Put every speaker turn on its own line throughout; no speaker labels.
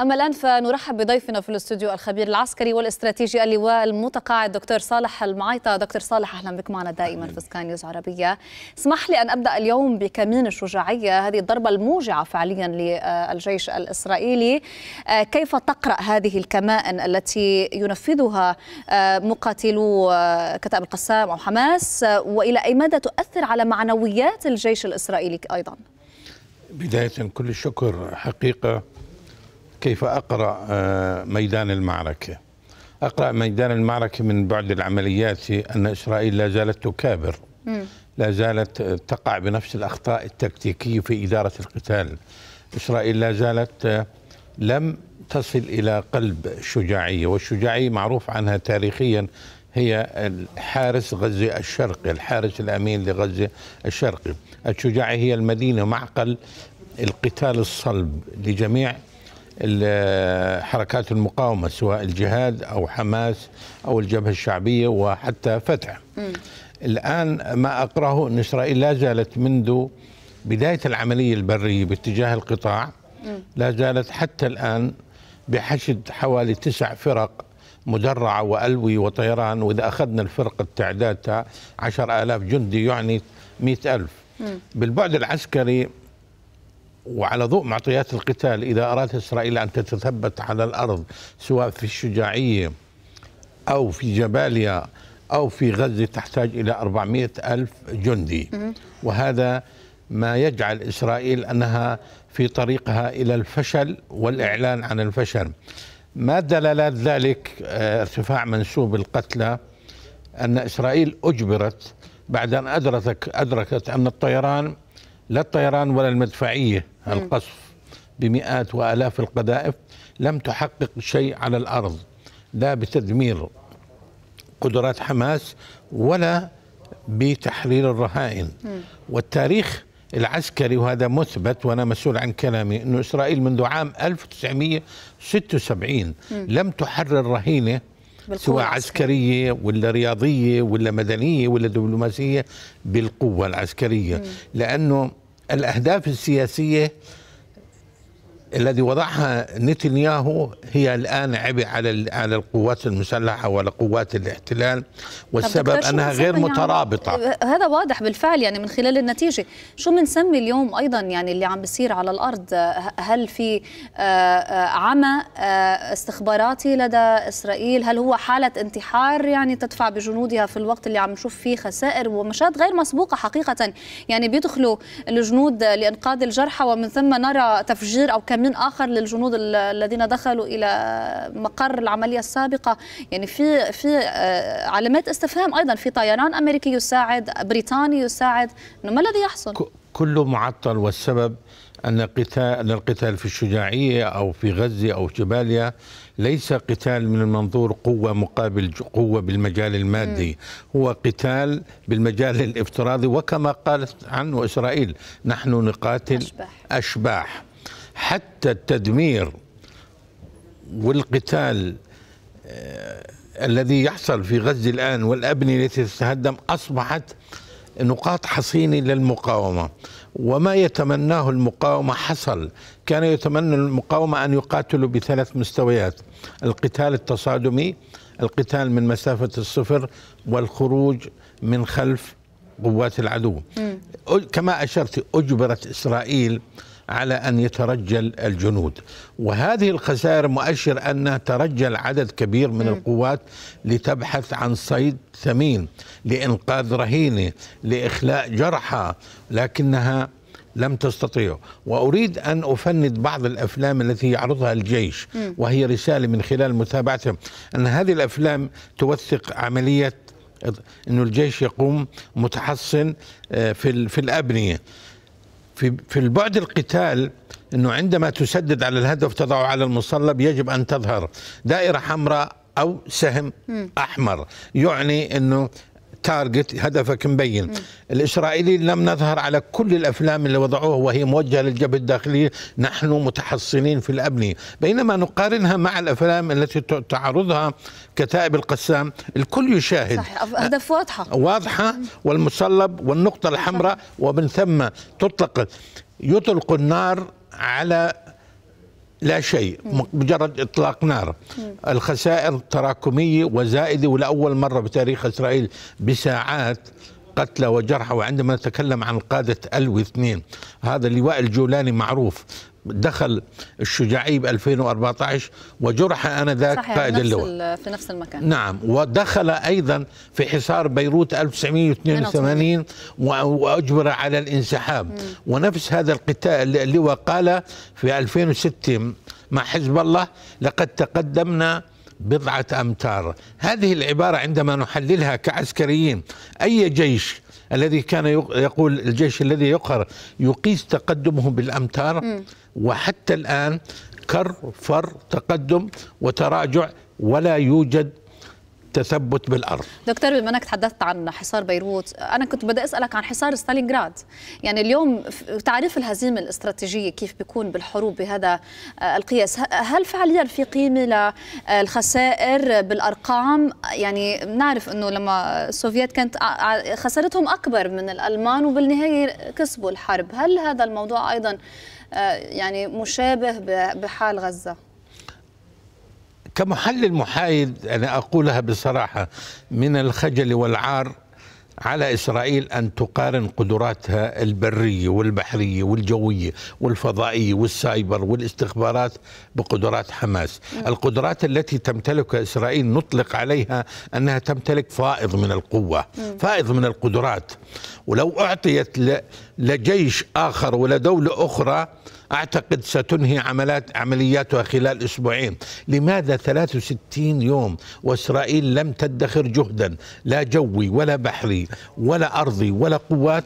أما الآن فنرحب بضيفنا في الاستوديو الخبير العسكري والاستراتيجي اللواء المتقاعد دكتور صالح المعيطة دكتور صالح أهلا بك معنا دائما في سكانيوز نيوز عربية اسمح لي أن أبدأ اليوم بكمين الشجاعية هذه الضربة الموجعة فعليا للجيش الإسرائيلي آه، كيف تقرأ هذه الكمائن التي ينفذها آه، مقاتلو آه، كتاب القسام أو حماس وإلى أي مدى تؤثر على معنويات الجيش الإسرائيلي أيضا
بداية كل الشكر حقيقة كيف اقرا آه، ميدان المعركه اقرا ميدان المعركه من بعد العمليات ان اسرائيل لا زالت تكابر لا زالت تقع بنفس الاخطاء التكتيكيه في اداره القتال اسرائيل لا زالت آه، لم تصل الى قلب الشجاعيه والشجاعيه معروف عنها تاريخيا هي الحارس غزة الشرقي الحارس الأمين لغزة الشرقي الشجاعيه هي المدينة معقل القتال الصلب لجميع حركات المقاومة سواء الجهاد أو حماس أو الجبهة الشعبية وحتى فتح م. الآن ما أقرأه أن إسرائيل لا زالت منذ بداية العملية البرية باتجاه القطاع م. لا زالت حتى الآن بحشد حوالي تسع فرق مدرعة وألوي وطيران وإذا أخذنا الفرقة التعدادها عشر آلاف جندي يعني مئة ألف م. بالبعد العسكري وعلى ضوء معطيات القتال إذا أرادت إسرائيل أن تتثبت على الأرض سواء في الشجاعية أو في جباليا أو في غزة تحتاج إلى 400 ألف جندي وهذا ما يجعل إسرائيل أنها في طريقها إلى الفشل والإعلان عن الفشل ما دلالات ذلك آه، ارتفاع منسوب القتلى أن إسرائيل أجبرت بعد أن أدركت, أدركت أن الطيران لا الطيران ولا المدفعية القصف نعم. بمئات وآلاف القذائف لم تحقق شيء على الأرض لا بتدمير قدرات حماس ولا بتحرير الرهائن نعم. والتاريخ العسكري وهذا مثبت وأنا مسؤول عن كلامي أن إسرائيل منذ عام 1976 نعم. لم تحرر رهينة سواء عسكرية ولا رياضية ولا مدنية ولا دبلوماسية بالقوة العسكرية لأنه الأهداف السياسية الذي وضعها نتنياهو هي الان عبء على على القوات المسلحه قوات الاحتلال والسبب انها غير يعني؟ مترابطه آه،
هذا واضح بالفعل يعني من خلال النتيجه شو بنسمي اليوم ايضا يعني اللي عم بيصير على الارض آه، هل في آه، عمى استخباراتي لدى اسرائيل هل هو حاله انتحار يعني تدفع بجنودها في الوقت اللي عم نشوف فيه خسائر ومشاهد غير مسبوقه حقيقه يعني بيدخلوا الجنود لانقاذ الجرحى ومن ثم نرى تفجير او تأمين اخر للجنود الذين دخلوا الى مقر العمليه السابقه يعني في في آه، علامات استفهام ايضا في طيران امريكي يساعد بريطاني يساعد انه ما الذي يحصل
كله معطل والسبب ان قتال ان القتال في الشجاعيه او في غزه او جباليا ليس قتال من المنظور قوه مقابل قوه بالمجال المادي هو قتال بالمجال الافتراضي وكما قالت عنه اسرائيل نحن نقاتل اشباح, أشباح. حتى التدمير والقتال آه، الذي يحصل في غزة الآن والأبنية التي تتهدم أصبحت نقاط حصينة للمقاومة وما يتمناه المقاومة حصل كان يتمنى المقاومة أن يقاتلوا بثلاث مستويات القتال التصادمي القتال من مسافة الصفر والخروج من خلف قوات العدو م. كما أشرت أجبرت إسرائيل على أن يترجل الجنود وهذه الخسائر مؤشر أن ترجل عدد كبير من القوات لتبحث عن صيد ثمين لإنقاذ رهينة لإخلاء جرحى لكنها لم تستطيع وأريد أن أفند بعض الأفلام التي يعرضها الجيش وهي رسالة من خلال متابعتهم أن هذه الأفلام توثق عملية أنه الجيش يقوم متحصن آه، في, في الأبنية في في البعد القتال انه عندما تسدد على الهدف تضعه على المصلب يجب ان تظهر دائره حمراء او سهم احمر يعني انه تارجت هدفك مبين الإسرائيلي لم نظهر على كل الأفلام اللي وضعوها وهي موجهة للجبهة الداخلية نحن متحصنين في الأبنية بينما نقارنها مع الأفلام التي تعرضها كتائب القسام الكل يشاهد صحيح.
أهداف واضحة
واضحة والمصلب والنقطة الحمراء ومن ثم تطلق يطلق النار على لا شيء مجرد اطلاق نار الخسائر تراكميه وزائده ولاول مره بتاريخ اسرائيل بساعات قتلى وجرحى وعندما نتكلم عن قادة الو اثنين هذا اللواء الجولاني معروف دخل الشجاعي ب 2014 وجرح انذاك قائد اللواء
في نفس المكان
نعم ودخل ايضا في حصار بيروت 1982 واجبر على الانسحاب مم. ونفس هذا القتال اللواء قال في 2006 مع حزب الله لقد تقدمنا بضعة أمتار هذه العبارة عندما نحللها كعسكريين أي جيش الذي كان يقول الجيش الذي يقهر يقيس تقدمه بالأمتار م. وحتى الآن كر فر تقدم وتراجع ولا يوجد التثبت بالارض
دكتور بما انك تحدثت عن حصار بيروت انا كنت بدي اسالك عن حصار ستالينغراد يعني اليوم تعريف الهزيمه الاستراتيجيه كيف بيكون بالحروب بهذا آه، القياس هل فعليا في قيمه للخسائر آه، بالارقام يعني بنعرف انه لما السوفيات كانت خسارتهم اكبر من الالمان وبالنهايه كسبوا الحرب هل هذا الموضوع ايضا آه، يعني مشابه بحال غزه
كمحلل محايد أنا أقولها بصراحة من الخجل والعار على اسرائيل ان تقارن قدراتها البريه والبحريه والجويه والفضائيه والسايبر والاستخبارات بقدرات حماس، القدرات التي تمتلكها اسرائيل نطلق عليها انها تمتلك فائض من القوه، فائض من القدرات، ولو اعطيت لجيش اخر ولدوله اخرى أعتقد ستنهي عملات عملياتها خلال أسبوعين لماذا 63 يوم وإسرائيل لم تدخر جهدا لا جوي ولا بحري ولا أرضي ولا قوات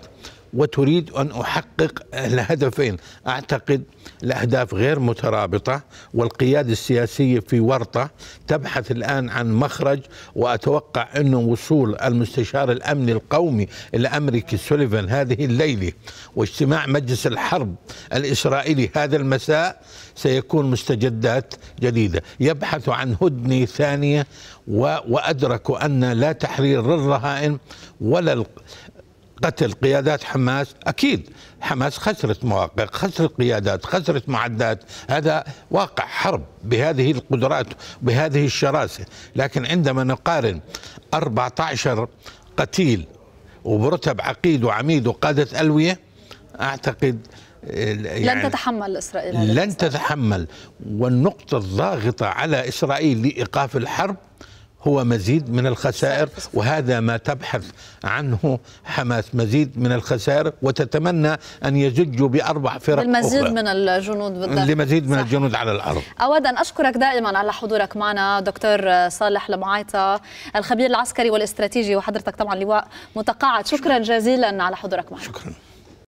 وتريد أن أحقق الهدفين أعتقد الأهداف غير مترابطة والقيادة السياسية في ورطة تبحث الآن عن مخرج وأتوقع أنه وصول المستشار الأمني القومي الأمريكي سوليفان هذه الليلة واجتماع مجلس الحرب الإسرائيلي هذا المساء سيكون مستجدات جديدة يبحث عن هدنة ثانية وأدركوا أن لا تحرير للرهائن ولا قتل قيادات حماس أكيد حماس خسرت مواقع خسرت قيادات خسرت معدات هذا واقع حرب بهذه القدرات بهذه الشراسة لكن عندما نقارن 14 قتيل وبرتب عقيد وعميد وقادة ألوية أعتقد آه، يعني لن
تتحمل إسرائيل
لن تتحمل والنقطة الضاغطة على إسرائيل لإيقاف الحرب هو مزيد من الخسائر وهذا ما تبحث عنه حماس مزيد من الخسائر وتتمنى أن يزجوا بأربع فرق المزيد أخرى من
الجنود بالضبط
لمزيد من صح. الجنود على الأرض
أود أن أشكرك دائما على حضورك معنا دكتور صالح لمعايطة الخبير العسكري والاستراتيجي وحضرتك طبعا لواء متقاعد شكرا جزيلا على حضورك معنا شكرا